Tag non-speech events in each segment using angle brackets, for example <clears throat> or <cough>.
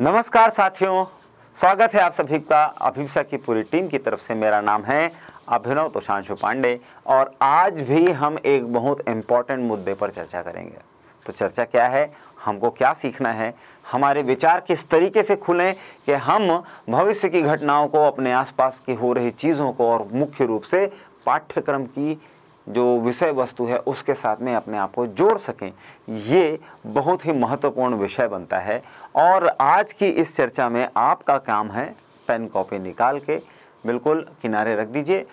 नमस्कार साथियों स्वागत है आप सभी का अभिप्सा की पूरी टीम की तरफ से मेरा नाम है अभिनव तोषांशु पांडे और आज भी हम एक बहुत इम्पॉर्टेंट मुद्दे पर चर्चा करेंगे तो चर्चा क्या है हमको क्या सीखना है हमारे विचार किस तरीके से खुलें कि हम भविष्य की घटनाओं को अपने आसपास की हो रही चीज़ों को और मुख्य रूप से पाठ्यक्रम की जो विषय वस्तु है उसके साथ में अपने आप को जोड़ सकें ये बहुत ही महत्वपूर्ण विषय बनता है और आज की इस चर्चा में आपका काम है पेन कॉपी निकाल के बिल्कुल किनारे रख दीजिए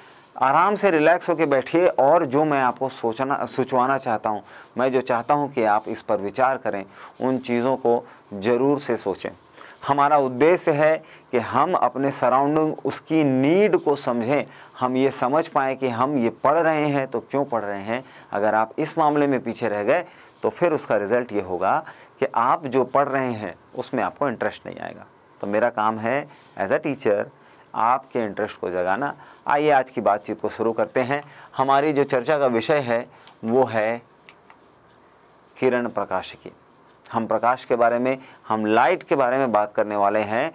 आराम से रिलैक्स होकर बैठिए और जो मैं आपको सोचना सोचवाना चाहता हूँ मैं जो चाहता हूँ कि आप इस पर विचार करें उन चीज़ों को ज़रूर से सोचें हमारा उद्देश्य है कि हम अपने सराउंडिंग उसकी नीड को समझें हम ये समझ पाएँ कि हम ये पढ़ रहे हैं तो क्यों पढ़ रहे हैं अगर आप इस मामले में पीछे रह गए तो फिर उसका रिज़ल्ट ये होगा कि आप जो पढ़ रहे हैं उसमें आपको इंटरेस्ट नहीं आएगा तो मेरा काम है एज अ टीचर आपके इंटरेस्ट को जगाना आइए आज की बातचीत को शुरू करते हैं हमारी जो चर्चा का विषय है वो है किरण प्रकाश की हम प्रकाश के बारे में हम लाइट के बारे में बात करने वाले हैं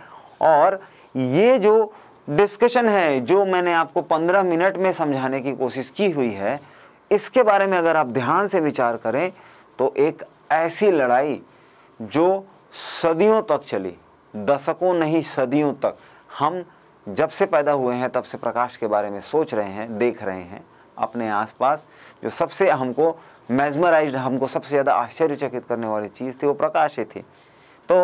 और ये जो डिस्कशन है जो मैंने आपको 15 मिनट में समझाने की कोशिश की हुई है इसके बारे में अगर आप ध्यान से विचार करें तो एक ऐसी लड़ाई जो सदियों तक चली दशकों नहीं सदियों तक हम जब से पैदा हुए हैं तब से प्रकाश के बारे में सोच रहे हैं देख रहे हैं अपने आसपास जो सबसे हमको मेजमराइज हमको सबसे ज़्यादा आश्चर्यचकित करने वाली चीज़ थी वो प्रकाश ही थी तो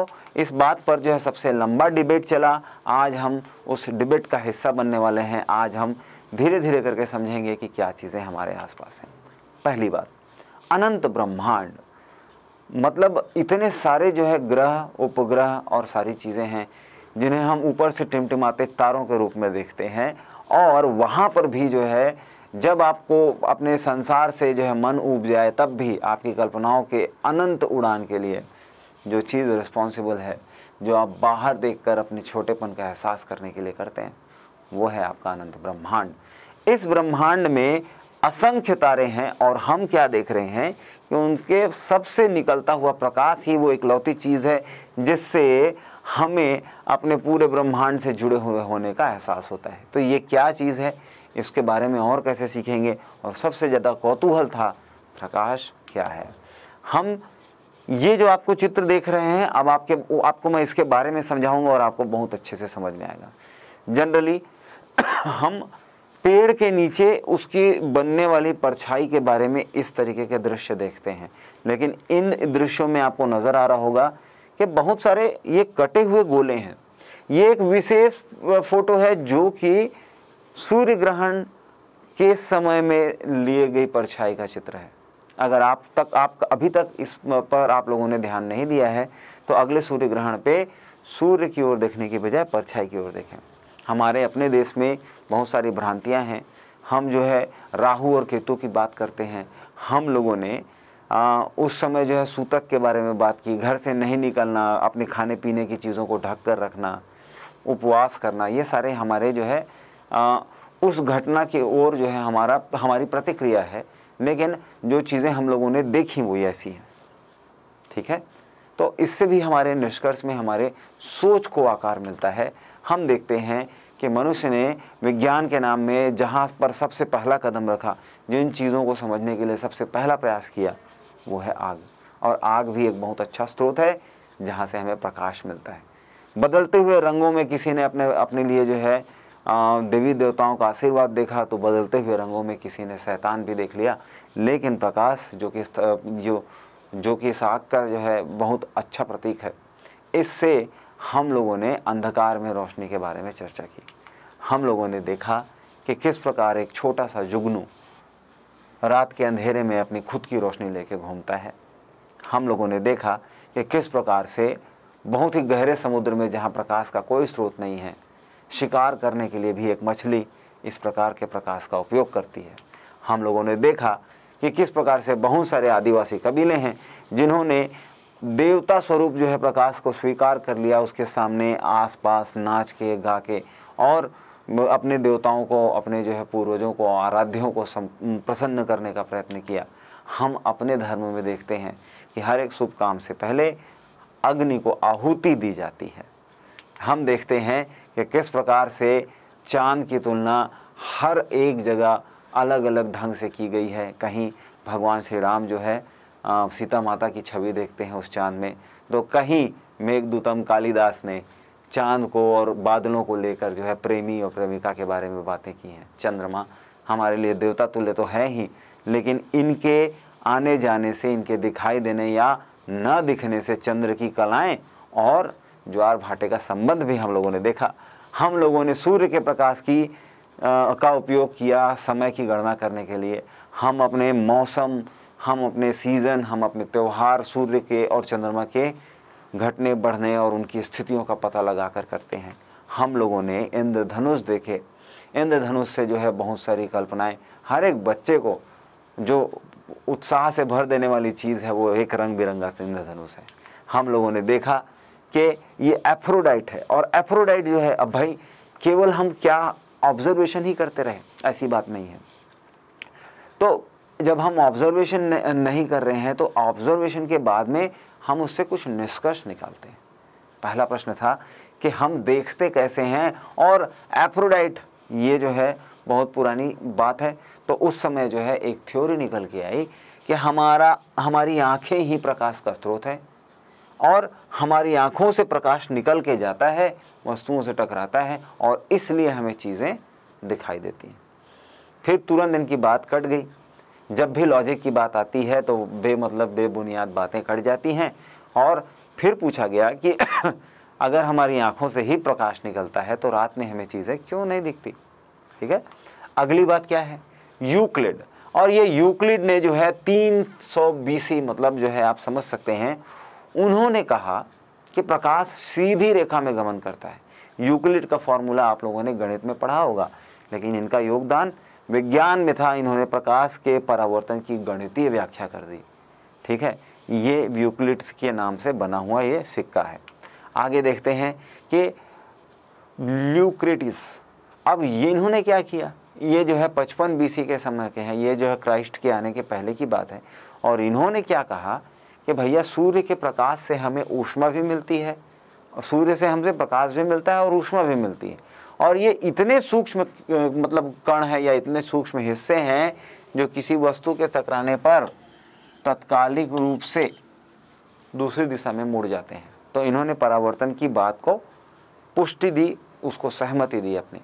इस बात पर जो है सबसे लंबा डिबेट चला आज हम उस डिबेट का हिस्सा बनने वाले हैं आज हम धीरे धीरे करके समझेंगे कि क्या चीज़ें हमारे आसपास हैं पहली बात अनंत ब्रह्मांड मतलब इतने सारे जो है ग्रह उपग्रह और सारी चीज़ें हैं जिन्हें हम ऊपर से टिमटिमाते तारों के रूप में देखते हैं और वहाँ पर भी जो है जब आपको अपने संसार से जो है मन उब जाए तब भी आपकी कल्पनाओं के अनंत उड़ान के लिए जो चीज़ रिस्पॉन्सिबल है जो आप बाहर देखकर अपने छोटेपन का एहसास करने के लिए करते हैं वो है आपका अनंत ब्रह्मांड इस ब्रह्मांड में असंख्य तारे हैं और हम क्या देख रहे हैं कि उनके सबसे निकलता हुआ प्रकाश ही वो इकलौती चीज़ है जिससे हमें अपने पूरे ब्रह्मांड से जुड़े हुए होने का एहसास होता है तो ये क्या चीज़ है इसके बारे में और कैसे सीखेंगे और सबसे ज़्यादा कौतूहल था प्रकाश क्या है हम ये जो आपको चित्र देख रहे हैं अब आपके आपको मैं इसके बारे में समझाऊंगा और आपको बहुत अच्छे से समझ में आएगा जनरली <coughs> हम पेड़ के नीचे उसकी बनने वाली परछाई के बारे में इस तरीके के दृश्य देखते हैं लेकिन इन दृश्यों में आपको नज़र आ रहा होगा कि बहुत सारे ये कटे हुए गोले हैं ये एक विशेष फोटो है जो कि सूर्य ग्रहण के समय में लिए गई परछाई का चित्र है अगर आप तक आप अभी तक इस पर आप लोगों ने ध्यान नहीं दिया है तो अगले सूर्य ग्रहण पे सूर्य की ओर देखने की बजाय परछाई की ओर देखें हमारे अपने देश में बहुत सारी भ्रांतियां हैं हम जो है राहु और केतु की बात करते हैं हम लोगों ने आ, उस समय जो है सूतक के बारे में बात की घर से नहीं निकलना अपने खाने पीने की चीज़ों को ढक कर रखना उपवास करना ये सारे हमारे जो है उस घटना की ओर जो है हमारा हमारी प्रतिक्रिया है लेकिन जो चीज़ें हम लोगों ने देखी वो ऐसी हैं ठीक है तो इससे भी हमारे निष्कर्ष में हमारे सोच को आकार मिलता है हम देखते हैं कि मनुष्य ने विज्ञान के नाम में जहाँ पर सबसे पहला कदम रखा जिन चीज़ों को समझने के लिए सबसे पहला प्रयास किया वो है आग और आग भी एक बहुत अच्छा स्रोत है जहाँ से हमें प्रकाश मिलता है बदलते हुए रंगों में किसी ने अपने अपने लिए जो है देवी देवताओं का आशीर्वाद देखा तो बदलते हुए रंगों में किसी ने शैतान भी देख लिया लेकिन प्रकाश जो कि जो जो कि इस आग का जो है बहुत अच्छा प्रतीक है इससे हम लोगों ने अंधकार में रोशनी के बारे में चर्चा की हम लोगों ने देखा कि किस प्रकार एक छोटा सा जुगनू रात के अंधेरे में अपनी खुद की रोशनी लेके घूमता है हम लोगों ने देखा कि किस प्रकार से बहुत ही गहरे समुद्र में जहाँ प्रकाश का कोई स्रोत नहीं है शिकार करने के लिए भी एक मछली इस प्रकार के प्रकाश का उपयोग करती है हम लोगों ने देखा कि किस प्रकार से बहुत सारे आदिवासी कबीले हैं जिन्होंने देवता स्वरूप जो है प्रकाश को स्वीकार कर लिया उसके सामने आसपास नाच के गा के और अपने देवताओं को अपने जो है पूर्वजों को आराध्यों को प्रसन्न करने का प्रयत्न किया हम अपने धर्म में देखते हैं कि हर एक शुभ काम से पहले अग्नि को आहुति दी जाती है हम देखते हैं कि किस प्रकार से चांद की तुलना हर एक जगह अलग अलग ढंग से की गई है कहीं भगवान श्री राम जो है सीता माता की छवि देखते हैं उस चांद में तो कहीं मेघदूतम कालिदास ने चांद को और बादलों को लेकर जो है प्रेमी और प्रेमिका के बारे में बातें की हैं चंद्रमा हमारे लिए देवता तुल्य तो है ही लेकिन इनके आने जाने से इनके दिखाई देने या न दिखने से चंद्र की कलाएं और ज्वार भाटे का संबंध भी हम लोगों ने देखा हम लोगों ने सूर्य के प्रकाश की आ, का उपयोग किया समय की गणना करने के लिए हम अपने मौसम हम अपने सीज़न हम अपने त्यौहार सूर्य के और चंद्रमा के घटने बढ़ने और उनकी स्थितियों का पता लगा कर करते हैं हम लोगों ने इंद्रधनुष देखे इंद्रधनुष से जो है बहुत सारी कल्पनाएं हर एक बच्चे को जो उत्साह से भर देने वाली चीज़ है वो एक रंग बिरंगा इंद्रधनुष है हम लोगों ने देखा कि ये एफ्रोडाइट है और एफ्रोडाइट जो है अब भाई केवल हम क्या ऑब्जर्वेशन ही करते रहे ऐसी बात नहीं है तो जब हम ऑब्जर्वेशन नहीं कर रहे हैं तो ऑब्जर्वेशन के बाद में हम उससे कुछ निष्कर्ष निकालते हैं पहला प्रश्न था कि हम देखते कैसे हैं और एफ्रोडाइट ये जो है बहुत पुरानी बात है तो उस समय जो है एक थ्योरी निकल के आई कि हमारा हमारी आंखें ही प्रकाश का स्रोत है और हमारी आँखों से प्रकाश निकल के जाता है वस्तुओं से टकराता है और इसलिए हमें चीज़ें दिखाई देती हैं फिर तुरंत इनकी बात कट गई जब भी लॉजिक की बात आती है तो बेमतलब बेबुनियाद बातें कट जाती हैं और फिर पूछा गया कि <coughs> अगर हमारी आँखों से ही प्रकाश निकलता है तो रात में हमें चीज़ें क्यों नहीं दिखती ठीक है अगली बात क्या है यूक्लिड और ये यूक्लिड ने जो है तीन सौ बीसी मतलब जो है आप समझ सकते हैं उन्होंने कहा कि प्रकाश सीधी रेखा में गमन करता है यूक्लिड का फॉर्मूला आप लोगों ने गणित में पढ़ा होगा लेकिन इनका योगदान विज्ञान में था इन्होंने प्रकाश के परावर्तन की गणितीय व्याख्या कर दी ठीक है ये यूक्लिड्स के नाम से बना हुआ ये सिक्का है आगे देखते हैं कि ल्यूक्रिटिस अब ये इन्होंने क्या किया ये जो है पचपन बीसी के समय के हैं ये जो है क्राइस्ट के आने के पहले की बात है और इन्होंने क्या कहा कि भैया सूर्य के प्रकाश से हमें ऊष्मा भी मिलती है और सूर्य से हमसे प्रकाश भी मिलता है और ऊष्मा भी मिलती है और ये इतने सूक्ष्म मतलब कण है या इतने सूक्ष्म हिस्से हैं जो किसी वस्तु के टकराने पर तत्कालिक रूप से दूसरी दिशा में मुड़ जाते हैं तो इन्होंने परावर्तन की बात को पुष्टि दी उसको सहमति दी अपनी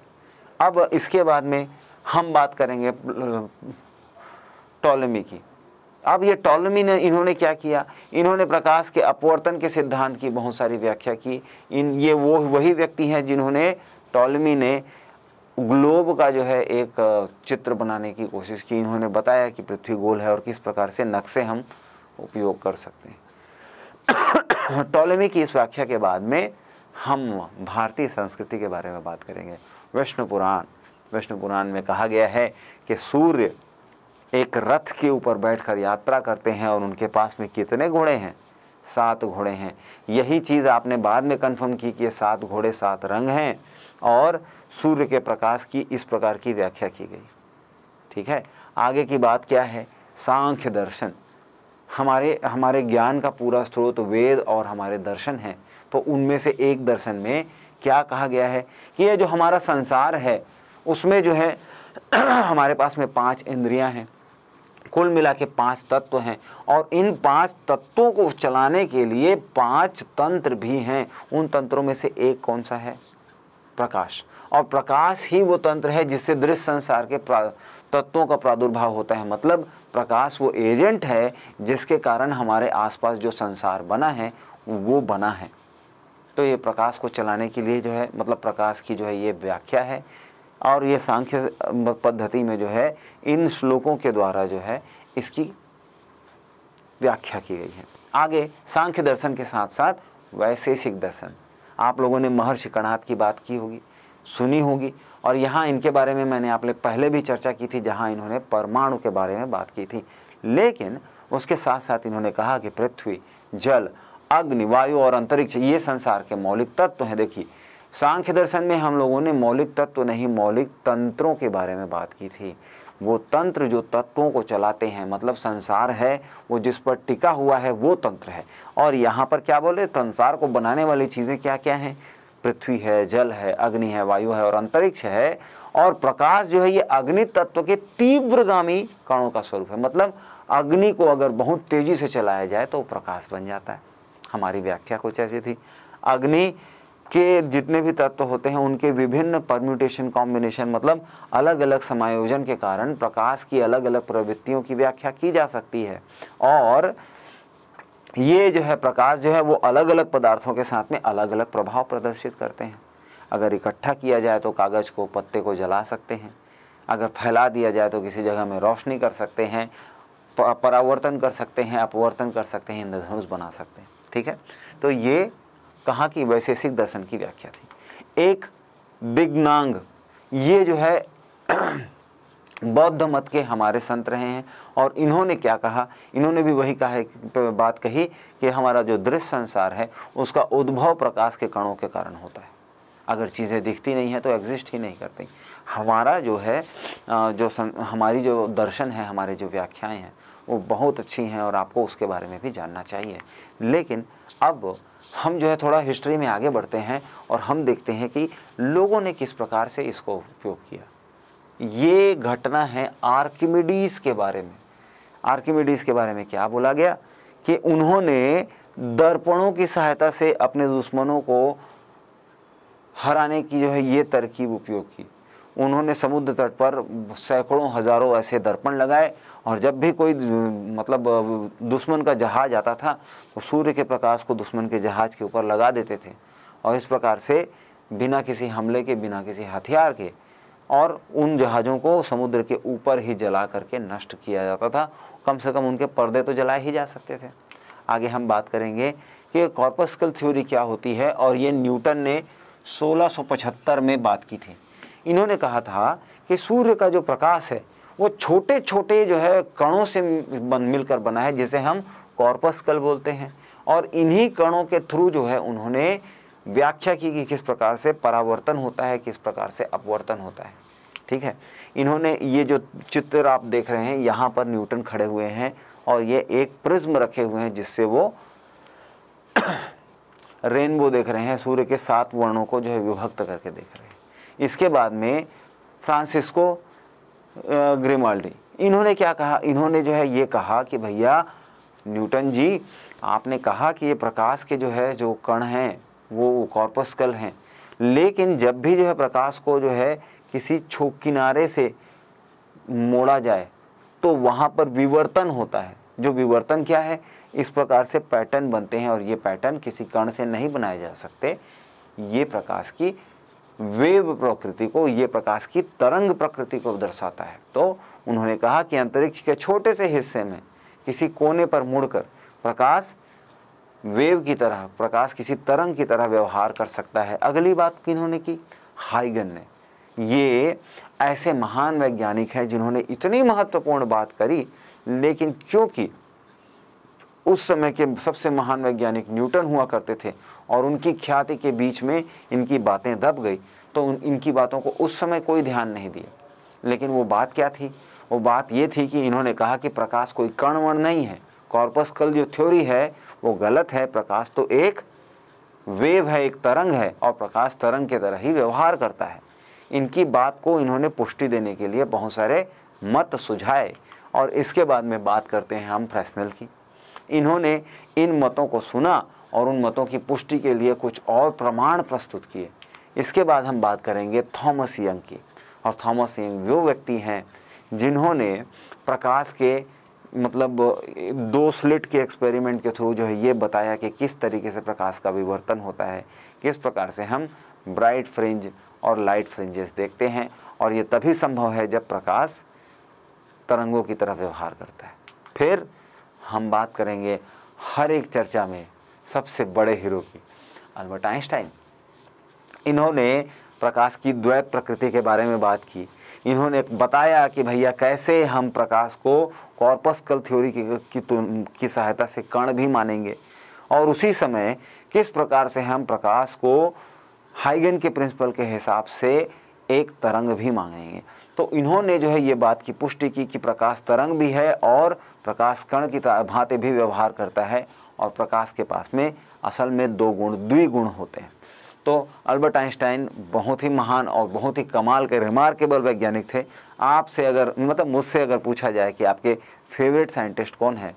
अब इसके बाद में हम बात करेंगे टॉलमी की अब ये टॉलमी ने इन्होंने क्या किया इन्होंने प्रकाश के अपवर्तन के सिद्धांत की बहुत सारी व्याख्या की इन ये वो वही व्यक्ति हैं जिन्होंने टॉलमी ने ग्लोब का जो है एक चित्र बनाने की कोशिश की इन्होंने बताया कि पृथ्वी गोल है और किस प्रकार से नक्शे हम उपयोग कर सकते हैं <coughs> टॉलमी की इस व्याख्या के बाद में हम भारतीय संस्कृति के बारे में बात करेंगे विष्णु पुराण विष्णु पुराण में कहा गया है कि सूर्य एक रथ के ऊपर बैठकर यात्रा करते हैं और उनके पास में कितने घोड़े हैं सात घोड़े हैं यही चीज़ आपने बाद में कंफर्म की कि ये सात घोड़े सात रंग हैं और सूर्य के प्रकाश की इस प्रकार की व्याख्या की गई ठीक है आगे की बात क्या है सांख्य दर्शन हमारे हमारे ज्ञान का पूरा स्रोत वेद और हमारे दर्शन है तो उनमें से एक दर्शन में क्या कहा गया है कि यह जो हमारा संसार है उसमें जो है <clears throat> हमारे पास में पांच इंद्रियां हैं कुल मिला के पाँच तत्व हैं और इन पांच तत्वों को चलाने के लिए पांच तंत्र भी हैं उन तंत्रों में से एक कौन सा है प्रकाश और प्रकाश ही वो तंत्र है जिससे दृश्य संसार के तत्वों का प्रादुर्भाव होता है मतलब प्रकाश वो एजेंट है जिसके कारण हमारे आसपास जो संसार बना है वो बना है तो ये प्रकाश को चलाने के लिए जो है मतलब प्रकाश की जो है ये व्याख्या है और ये सांख्य पद्धति में जो है इन श्लोकों के द्वारा जो है इसकी व्याख्या की गई है आगे सांख्य दर्शन के साथ साथ वैशेषिक दर्शन आप लोगों ने महर्षि कणाद की बात की होगी सुनी होगी और यहाँ इनके बारे में मैंने आप लोग पहले भी चर्चा की थी जहाँ इन्होंने परमाणु के बारे में बात की थी लेकिन उसके साथ साथ इन्होंने कहा कि पृथ्वी जल अग्नि वायु और अंतरिक्ष ये संसार के मौलिक तत्व हैं देखिए सांख्य दर्शन में हम लोगों ने मौलिक तत्व नहीं मौलिक तंत्रों के बारे में बात की थी वो तंत्र जो तत्वों को चलाते हैं मतलब संसार है वो जिस पर टिका हुआ है वो तंत्र है और यहाँ पर क्या बोले संसार को बनाने वाली चीज़ें क्या क्या हैं पृथ्वी है जल है अग्नि है वायु है और अंतरिक्ष है और प्रकाश जो है ये अग्नि तत्व के तीव्रगामी कणों का स्वरूप है मतलब अग्नि को अगर बहुत तेज़ी से चलाया जाए तो प्रकाश बन जाता है हमारी व्याख्या कुछ ऐसी थी अग्नि के जितने भी तत्व होते हैं उनके विभिन्न परम्यूटेशन कॉम्बिनेशन मतलब अलग अलग समायोजन के कारण प्रकाश की अलग अलग प्रवृत्तियों की व्याख्या की जा सकती है और ये जो है प्रकाश जो है वो अलग अलग पदार्थों के साथ में अलग अलग प्रभाव प्रदर्शित करते हैं अगर इकट्ठा किया जाए तो कागज़ को पत्ते को जला सकते हैं अगर फैला दिया जाए तो किसी जगह में रोशनी कर सकते हैं परावर्तन कर सकते हैं अपवर्तन कर सकते हैं इंद्रधनुष बना सकते हैं ठीक है तो ये कहाँ की वैशेषिक दर्शन की व्याख्या थी एक दिग्नांग ये जो है <clears throat> बौद्ध मत के हमारे संत रहे हैं और इन्होंने क्या कहा इन्होंने भी वही कहा है बात कही कि हमारा जो दृश्य संसार है उसका उद्भव प्रकाश के कणों के कारण होता है अगर चीज़ें दिखती नहीं हैं तो एग्जिस्ट ही नहीं करती हमारा जो है जो सं, हमारी जो दर्शन है हमारे जो व्याख्याएँ हैं वो बहुत अच्छी हैं और आपको उसके बारे में भी जानना चाहिए लेकिन अब हम जो है थोड़ा हिस्ट्री में आगे बढ़ते हैं और हम देखते हैं कि लोगों ने किस प्रकार से इसको उपयोग किया ये घटना है आर्किमिडीज़ के बारे में आर्किमिडीज़ के बारे में क्या बोला गया कि उन्होंने दर्पणों की सहायता से अपने दुश्मनों को हराने की जो है ये तरकीब उपयोग की उन्होंने समुद्र तट पर सैकड़ों हज़ारों ऐसे दर्पण लगाए और जब भी कोई मतलब दुश्मन का जहाज आता था तो सूर्य के प्रकाश को दुश्मन के जहाज के ऊपर लगा देते थे और इस प्रकार से बिना किसी हमले के बिना किसी हथियार के और उन जहाज़ों को समुद्र के ऊपर ही जला करके नष्ट किया जाता था कम से कम उनके पर्दे तो जलाए ही जा सकते थे आगे हम बात करेंगे कि कॉर्पस्कल थ्योरी क्या होती है और ये न्यूटन ने 1675 में बात की थी इन्होंने कहा था कि सूर्य का जो प्रकाश है वो छोटे छोटे जो है कणों से बन मिलकर बना है जिसे हम कॉर्पस्कल बोलते हैं और इन्हीं कणों के थ्रू जो है उन्होंने व्याख्या की कि किस प्रकार से परावर्तन होता है किस प्रकार से अपवर्तन होता है ठीक है इन्होंने ये जो चित्र आप देख रहे हैं यहाँ पर न्यूटन खड़े हुए हैं और ये एक प्रिज्म रखे हुए हैं जिससे वो <coughs> रेनबो देख रहे हैं सूर्य के सात वर्णों को जो है विभक्त करके देख रहे हैं इसके बाद में फ्रांसिस्को ग्रिमाल्डी इन्होंने क्या कहा इन्होंने जो है ये कहा कि भैया न्यूटन जी आपने कहा कि ये प्रकाश के जो है जो कण हैं वो कॉर्पस्कल हैं लेकिन जब भी जो है प्रकाश को जो है किसी छो किनारे से मोड़ा जाए तो वहाँ पर विवर्तन होता है जो विवर्तन क्या है इस प्रकार से पैटर्न बनते हैं और ये पैटर्न किसी कण से नहीं बनाए जा सकते ये प्रकाश की वेव प्रकृति को ये प्रकाश की तरंग प्रकृति को दर्शाता है तो उन्होंने कहा कि अंतरिक्ष के छोटे से हिस्से में किसी कोने पर मुड़कर प्रकाश वेव की तरह प्रकाश किसी तरंग की तरह व्यवहार कर सकता है अगली बात किन्होंने की हाइगन ने ये ऐसे महान वैज्ञानिक हैं जिन्होंने इतनी महत्वपूर्ण बात करी लेकिन क्योंकि उस समय के सबसे महान वैज्ञानिक न्यूटन हुआ करते थे और उनकी ख्याति के बीच में इनकी बातें दब गई तो उन इनकी बातों को उस समय कोई ध्यान नहीं दिया लेकिन वो बात क्या थी वो बात ये थी कि इन्होंने कहा कि प्रकाश कोई कर्णवर्ण नहीं है कॉर्पस्कल जो थ्योरी है वो गलत है प्रकाश तो एक वेव है एक तरंग है और प्रकाश तरंग की तरह ही व्यवहार करता है इनकी बात को इन्होंने पुष्टि देने के लिए बहुत सारे मत सुझाए और इसके बाद में बात करते हैं हम फ्रेशनल की इन्होंने इन मतों को सुना और उन मतों की पुष्टि के लिए कुछ और प्रमाण प्रस्तुत किए इसके बाद हम बात करेंगे थॉमस यंग की और थॉमस यंग वो व्यक्ति हैं जिन्होंने प्रकाश के मतलब दो स्लिट के एक्सपेरिमेंट के थ्रू जो है ये बताया कि किस तरीके से प्रकाश का विवर्तन होता है किस प्रकार से हम ब्राइट फ्रिंज और लाइट फ्रिंजेस देखते हैं और ये तभी संभव है जब प्रकाश तरंगों की तरह व्यवहार करता है फिर हम बात करेंगे हर एक चर्चा में सबसे बड़े हीरो की अल्बर्ट आइंस्टाइन इन्होंने प्रकाश की द्वैत प्रकृति के बारे में बात की इन्होंने बताया कि भैया कैसे हम प्रकाश को कॉर्पस्कल थ्योरी की की, तो, की सहायता से कण भी मानेंगे और उसी समय किस प्रकार से हम प्रकाश को हाइगन के प्रिंसिपल के हिसाब से एक तरंग भी मांगेंगे तो इन्होंने जो है ये बात की पुष्टि की कि प्रकाश तरंग भी है और प्रकाश कण की भांति भी व्यवहार करता है और प्रकाश के पास में असल में दो गुण द्विगुण होते हैं तो अल्बर्ट आइंस्टाइन बहुत ही महान और बहुत ही कमाल के रिमार्केबल वैज्ञानिक थे आपसे अगर मतलब मुझसे अगर पूछा जाए कि आपके फेवरेट साइंटिस्ट कौन है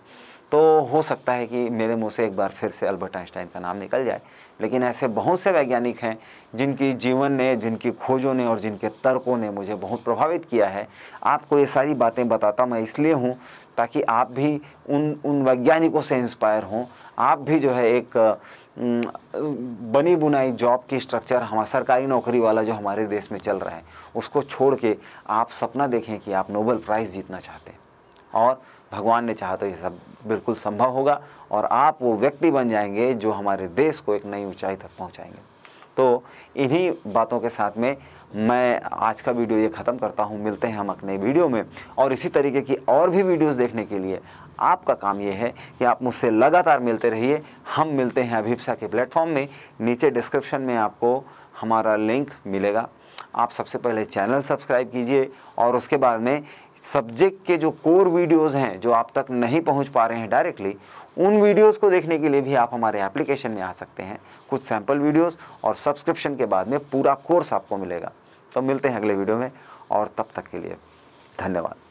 तो हो सकता है कि मेरे मुँह से एक बार फिर से अल्बर्ट आइंस्टाइन का नाम निकल जाए लेकिन ऐसे बहुत से वैज्ञानिक हैं जिनकी जीवन ने जिनकी खोजों ने और जिनके तर्कों ने मुझे बहुत प्रभावित किया है आपको ये सारी बातें बताता मैं इसलिए हूँ ताकि आप भी उन उन वैज्ञानिकों से इंस्पायर हों आप भी जो है एक बनी बुनाई जॉब की स्ट्रक्चर हमारा सरकारी नौकरी वाला जो हमारे देश में चल रहा है उसको छोड़ के आप सपना देखें कि आप नोबल प्राइज़ जीतना चाहते हैं और भगवान ने चाहा तो ये सब बिल्कुल संभव होगा और आप वो व्यक्ति बन जाएंगे जो हमारे देश को एक नई ऊंचाई तक पहुंचाएंगे तो इन्हीं बातों के साथ में मैं आज का वीडियो ये ख़त्म करता हूँ मिलते हैं हम अपने वीडियो में और इसी तरीके की और भी वीडियोज़ देखने के लिए आपका काम ये है कि आप मुझसे लगातार मिलते रहिए हम मिलते हैं अभिप्सा के प्लेटफॉर्म में नीचे डिस्क्रिप्शन में आपको हमारा लिंक मिलेगा आप सबसे पहले चैनल सब्सक्राइब कीजिए और उसके बाद में सब्जेक्ट के जो कोर वीडियोस हैं जो आप तक नहीं पहुंच पा रहे हैं डायरेक्टली उन वीडियोस को देखने के लिए भी आप हमारे एप्लीकेशन में आ सकते हैं कुछ सैम्पल वीडियोस और सब्सक्रिप्शन के बाद में पूरा कोर्स आपको मिलेगा तो मिलते हैं अगले वीडियो में और तब तक के लिए धन्यवाद